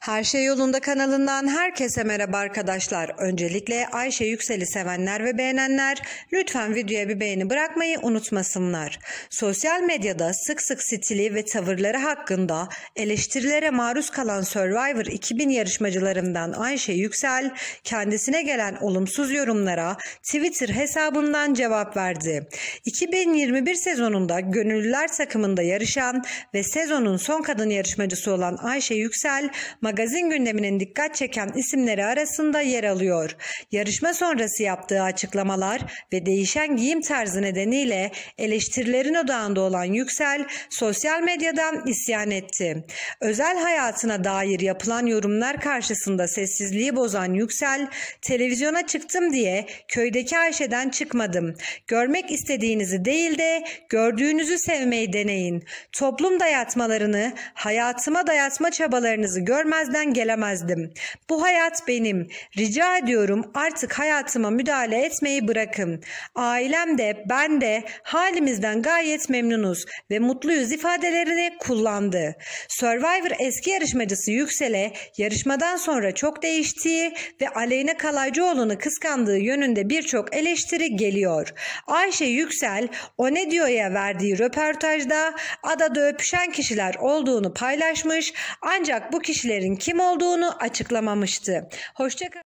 Her Şey Yolunda kanalından herkese merhaba arkadaşlar. Öncelikle Ayşe Yüksel'i sevenler ve beğenenler lütfen videoya bir beğeni bırakmayı unutmasınlar. Sosyal medyada sık sık stili ve tavırları hakkında eleştirilere maruz kalan Survivor 2000 yarışmacılarından Ayşe Yüksel kendisine gelen olumsuz yorumlara Twitter hesabından cevap verdi. 2021 sezonunda gönüllüler takımında yarışan ve sezonun son kadın yarışmacısı olan Ayşe Yüksel magazin magazin gündeminin dikkat çeken isimleri arasında yer alıyor. Yarışma sonrası yaptığı açıklamalar ve değişen giyim tarzı nedeniyle eleştirilerin odağında olan Yüksel sosyal medyadan isyan etti. Özel hayatına dair yapılan yorumlar karşısında sessizliği bozan Yüksel, televizyona çıktım diye köydeki Ayşe'den çıkmadım. Görmek istediğinizi değil de gördüğünüzü sevmeyi deneyin. Toplum dayatmalarını, hayatıma dayatma çabalarınızı görmez görmezden gelemezdim. Bu hayat benim. Rica ediyorum artık hayatıma müdahale etmeyi bırakın. Ailem de ben de halimizden gayet memnunuz ve mutluyuz ifadelerini kullandı. Survivor eski yarışmacısı Yüksel'e yarışmadan sonra çok değiştiği ve Aleyna Kalaycıoğlu'nu kıskandığı yönünde birçok eleştiri geliyor. Ayşe Yüksel o ne diyor'ya verdiği röportajda adada öpüşen kişiler olduğunu paylaşmış ancak bu kişilerin kim olduğunu açıklamamıştı. Hoşçakalın.